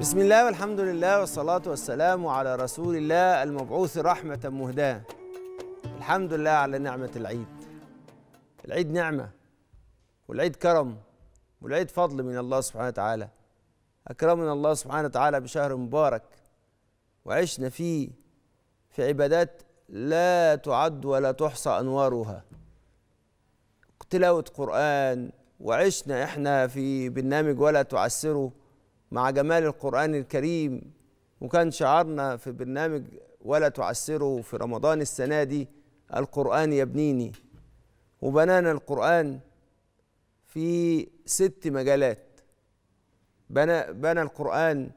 بسم الله والحمد لله والصلاة والسلام على رسول الله المبعوث رحمة مهداة الحمد لله على نعمة العيد العيد نعمة والعيد كرم والعيد فضل من الله سبحانه وتعالى أكرمنا الله سبحانه وتعالى بشهر مبارك وعشنا فيه في عبادات لا تعد ولا تحصى أنوارها تلاوة قرآن وعشنا إحنا في برنامج ولا تعسره مع جمال القرآن الكريم وكان شعارنا في برنامج ولا تعسره في رمضان السنة دي القرآن يبنيني وبنانا القرآن في ست مجالات بنى بنى القرآن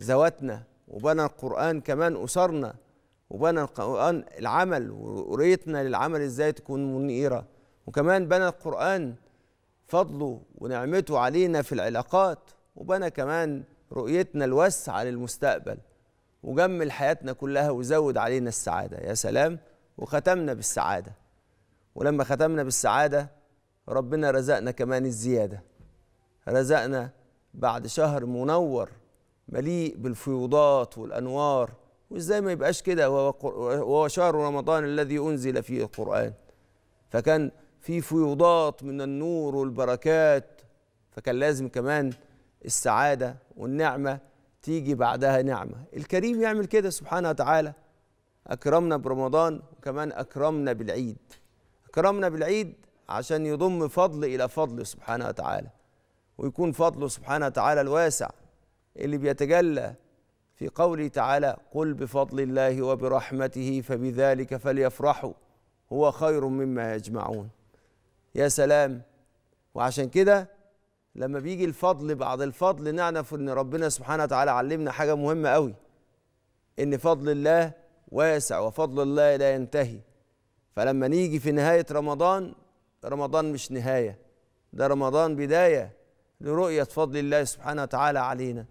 ذواتنا وبنى القرآن كمان أسرنا وبنى القرآن العمل وقريتنا للعمل ازاي تكون منيرة وكمان بنى القرآن فضله ونعمته علينا في العلاقات وبنى كمان رؤيتنا الواسعة للمستقبل وجمل حياتنا كلها وزود علينا السعادة يا سلام وختمنا بالسعادة ولما ختمنا بالسعادة ربنا رزقنا كمان الزيادة رزقنا بعد شهر منور مليء بالفيوضات والأنوار وإزاي ما يبقاش كده وهو شهر رمضان الذي أنزل فيه القرآن فكان في فيوضات من النور والبركات فكان لازم كمان السعادة والنعمة تيجي بعدها نعمة الكريم يعمل كده سبحانه وتعالى أكرمنا برمضان وكمان أكرمنا بالعيد أكرمنا بالعيد عشان يضم فضل إلى فضل سبحانه وتعالى ويكون فضله سبحانه وتعالى الواسع اللي بيتجلى في قوله تعالى قل بفضل الله وبرحمته فبذلك فليفرحوا هو خير مما يجمعون يا سلام وعشان كده لما بيجي الفضل بعد الفضل نعرف ان ربنا سبحانه وتعالى علمنا حاجه مهمه قوي ان فضل الله واسع وفضل الله لا ينتهي فلما نيجي في نهايه رمضان رمضان مش نهايه ده رمضان بدايه لرؤيه فضل الله سبحانه وتعالى علينا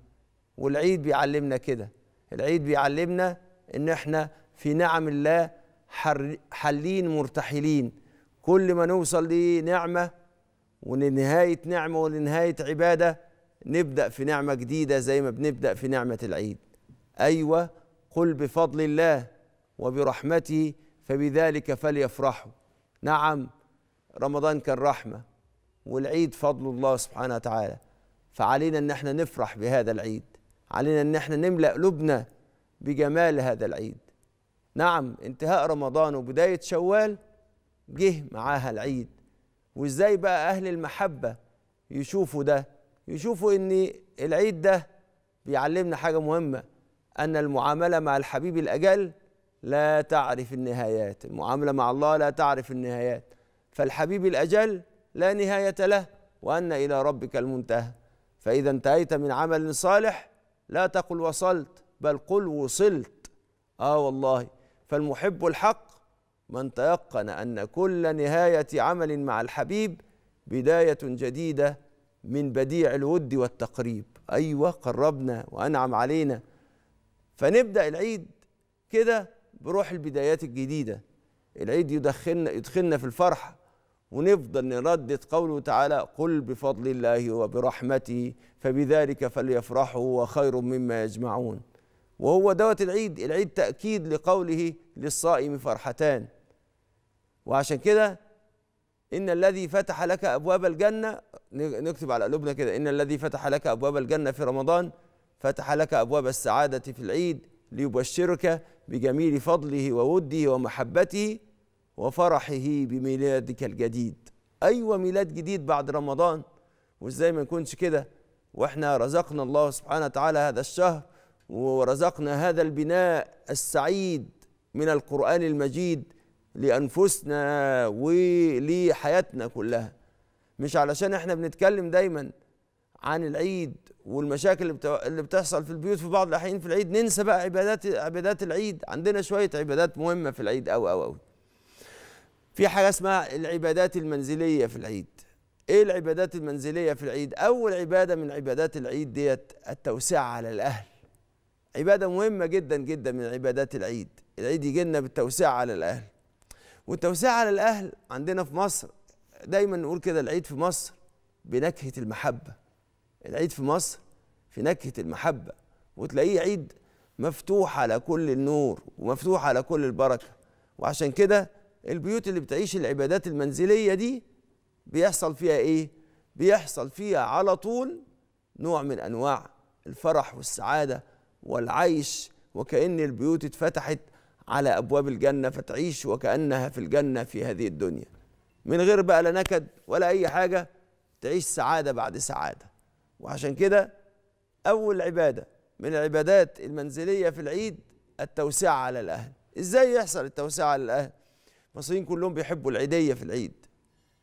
والعيد بيعلمنا كده العيد بيعلمنا ان احنا في نعم الله حلين مرتحلين كل ما نوصل لنعمه ولنهاية نعمة ولنهاية عبادة نبدأ في نعمة جديدة زي ما بنبدأ في نعمة العيد أيوة قل بفضل الله وبرحمته فبذلك فليفرحوا نعم رمضان كان رحمة والعيد فضل الله سبحانه وتعالى فعلينا أن احنا نفرح بهذا العيد علينا أن احنا نملأ قلوبنا بجمال هذا العيد نعم انتهاء رمضان وبداية شوال جه معاها العيد وازاي بقى اهل المحبه يشوفوا ده يشوفوا ان العيد ده بيعلمنا حاجه مهمه ان المعامله مع الحبيب الاجل لا تعرف النهايات المعامله مع الله لا تعرف النهايات فالحبيب الاجل لا نهايه له وان الى ربك المنتهى فاذا انتهيت من عمل صالح لا تقل وصلت بل قل وصلت اه والله فالمحب الحق من تيقن ان كل نهايه عمل مع الحبيب بدايه جديده من بديع الود والتقريب ايوه قربنا وانعم علينا فنبدا العيد كده بروح البدايات الجديده العيد يدخلنا يدخلنا في الفرحه ونفضل نردد قوله تعالى قل بفضل الله وبرحمته فبذلك فليفرحوا وخير مما يجمعون وهو دوت العيد العيد تأكيد لقوله للصائم فرحتان وعشان كده إن الذي فتح لك أبواب الجنة نكتب على قلوبنا كده إن الذي فتح لك أبواب الجنة في رمضان فتح لك أبواب السعادة في العيد ليبشرك بجميل فضله ووده ومحبته وفرحه بميلادك الجديد أيوة ميلاد جديد بعد رمضان وإزاي ما نكونش كده وإحنا رزقنا الله سبحانه وتعالى هذا الشهر ورزقنا هذا البناء السعيد من القرآن المجيد لانفسنا ولحياتنا كلها مش علشان احنا بنتكلم دايما عن العيد والمشاكل اللي بتحصل في البيوت في بعض الاحيان في العيد ننسى بقى عبادات عبادات العيد عندنا شويه عبادات مهمه في العيد او او او في حاجه اسمها العبادات المنزليه في العيد ايه العبادات المنزليه في العيد اول عباده من عبادات العيد ديت التوسعه على الاهل عباده مهمه جدا جدا من عبادات العيد العيد يجي لنا بالتوسعه على الاهل والتوسعة على الأهل عندنا في مصر دايما نقول كده العيد في مصر بنكهة المحبة العيد في مصر في نكهة المحبة وتلاقيه عيد مفتوح على كل النور ومفتوح على كل البركة وعشان كده البيوت اللي بتعيش العبادات المنزلية دي بيحصل فيها إيه؟ بيحصل فيها على طول نوع من أنواع الفرح والسعادة والعيش وكأن البيوت اتفتحت على أبواب الجنة فتعيش وكأنها في الجنة في هذه الدنيا من غير بقى لا نكد ولا أي حاجة تعيش سعادة بعد سعادة وعشان كده أول عبادة من العبادات المنزلية في العيد التوسعة على الأهل إزاي يحصل التوسعة على الأهل المصريين كلهم بيحبوا العيدية في العيد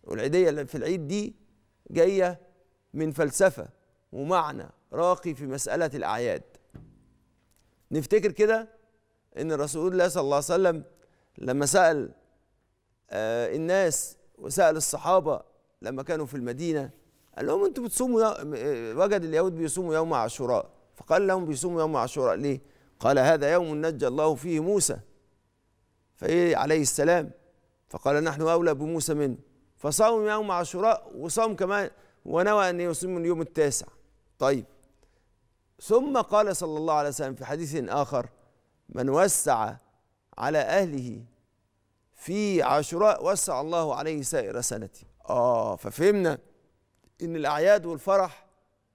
والعيدية اللي في العيد دي جاية من فلسفة ومعنى راقي في مسألة الأعياد نفتكر كده ان رسول الله صلى الله عليه وسلم لما سال آه، الناس وسال الصحابه لما كانوا في المدينه قال لهم انتوا بتصوموا آه، وجد اليهود بيصوموا يوم عاشوراء فقال لهم بيصوموا يوم عاشوراء ليه؟ قال هذا يوم نجى الله فيه موسى فإيه عليه السلام فقال نحن أولى بموسى منه فصام يوم عاشوراء وصام كمان ونوى أن يصوم اليوم التاسع طيب ثم قال صلى الله عليه وسلم في حديث آخر من وسع على أهله في عاشوراء وسع الله عليه سائر سنته آه ففهمنا إن الأعياد والفرح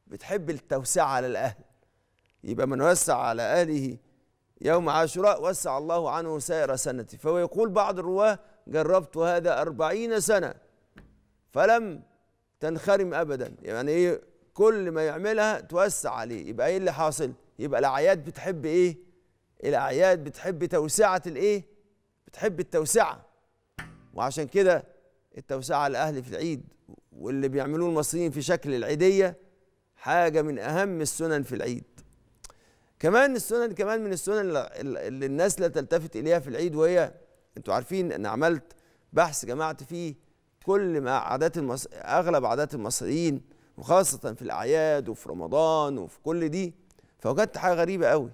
بتحب التوسعة على الأهل يبقى من وسع على أهله يوم عاشوراء وسع الله عنه سائر سنته فهو يقول بعض الرواه جربت هذا أربعين سنة فلم تنخرم أبدا يعني إيه كل ما يعملها توسع عليه يبقى إيه اللي حاصل يبقى الأعياد بتحب إيه الاعياد بتحب توسعه الايه بتحب التوسعه وعشان كده التوسعه الاهل في العيد واللي بيعملوه المصريين في شكل العيديه حاجه من اهم السنن في العيد كمان السنن كمان من السنن اللي الناس لا تلتفت اليها في العيد وهي انتوا عارفين ان عملت بحث جمعت فيه كل ما عادات المص... اغلب عادات المصريين وخاصه في الاعياد وفي رمضان وفي كل دي فوجدت حاجه غريبه قوي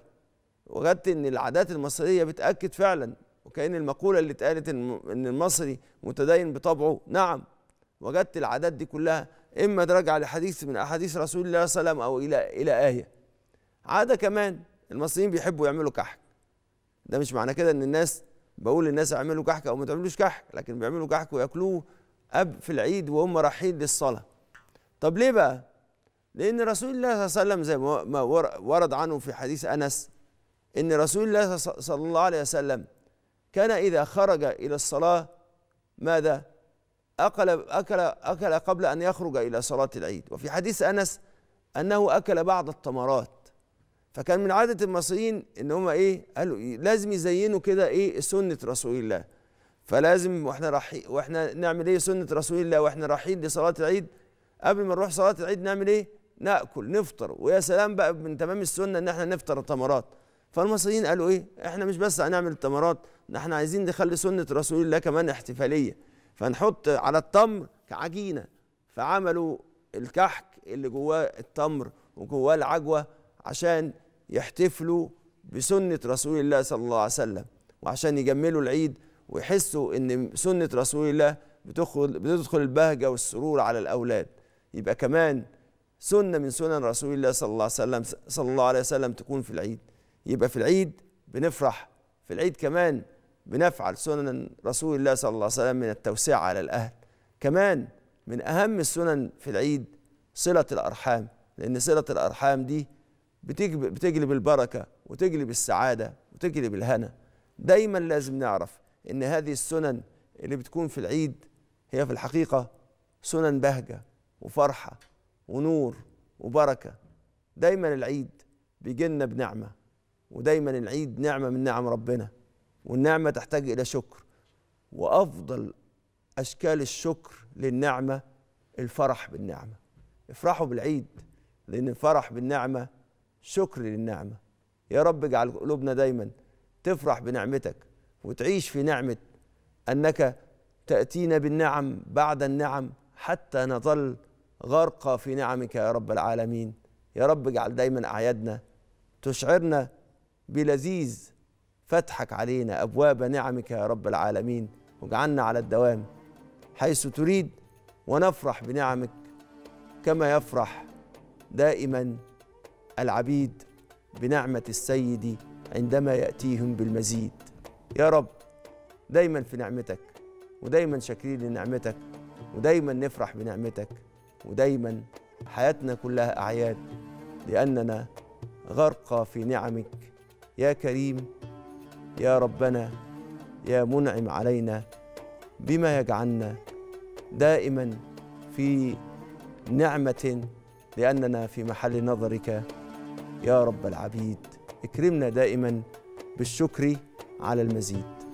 وجدت ان العادات المصريه بتاكد فعلا وكان المقوله اللي اتقالت ان المصري متدين بطبعه نعم وجدت العادات دي كلها اما ترجع لحديث من احاديث رسول الله صلى الله عليه وسلم او الى الى ايه عاده كمان المصريين بيحبوا يعملوا كحك ده مش معنى كده ان الناس بقول للناس اعملوا كحك او ما تعملوش كحك لكن بيعملوا كحك وياكلوه أب في العيد وهم رايحين للصلاه طب ليه بقى لان رسول الله صلى الله عليه وسلم زي ما ورد عنه في حديث انس ان رسول الله صلى الله عليه وسلم كان اذا خرج الى الصلاه ماذا اكل اكل اكل قبل ان يخرج الى صلاه العيد وفي حديث انس انه اكل بعض التمرات فكان من عاده المصريين ان هم ايه قالوا إيه لازم يزينوا كده ايه سنه رسول الله فلازم واحنا رحي واحنا نعمل ايه سنه رسول الله واحنا رايحين لصلاه العيد قبل ما نروح صلاه العيد نعمل ايه ناكل نفطر ويا سلام بقى من تمام السنه ان احنا نفطر التمرات فالمصريين قالوا ايه احنا مش بس هنعمل التمرات ده احنا عايزين نخلي سنه رسول الله كمان احتفاليه فنحط على التمر عجينه فعملوا الكحك اللي جواه التمر وجواه العجوه عشان يحتفلوا بسنه رسول الله صلى الله عليه وسلم وعشان يجملوا العيد ويحسوا ان سنه رسول الله بتدخل بتدخل البهجه والسرور على الاولاد يبقى كمان سنه من سنن رسول الله صلى الله عليه وسلم صلى الله عليه وسلم تكون في العيد يبقى في العيد بنفرح في العيد كمان بنفعل سنن رسول الله صلى الله عليه وسلم من التوسعة على الأهل كمان من أهم السنن في العيد صلة الأرحام لأن صلة الأرحام دي بتجلب البركة وتجلب السعادة وتجلب الهنا دايما لازم نعرف إن هذه السنن اللي بتكون في العيد هي في الحقيقة سنن بهجة وفرحة ونور وبركة دايما العيد بيجيلنا بنعمة ودايما العيد نعمه من نعم ربنا والنعمه تحتاج الى شكر وافضل اشكال الشكر للنعمه الفرح بالنعمه افرحوا بالعيد لان الفرح بالنعمه شكر للنعمه يا رب اجعل قلوبنا دايما تفرح بنعمتك وتعيش في نعمه انك تاتينا بالنعم بعد النعم حتى نظل غرقى في نعمك يا رب العالمين يا رب اجعل دايما اعيادنا تشعرنا بلذيذ فتحك علينا أبواب نعمك يا رب العالمين واجعلنا على الدوام حيث تريد ونفرح بنعمك كما يفرح دائما العبيد بنعمة السيد عندما يأتيهم بالمزيد يا رب دايما في نعمتك ودايما شاكرين لنعمتك ودايما نفرح بنعمتك ودايما حياتنا كلها أعياد لأننا غرقى في نعمك يا كريم يا ربنا يا منعم علينا بما يجعلنا دائما في نعمة لأننا في محل نظرك يا رب العبيد اكرمنا دائما بالشكر على المزيد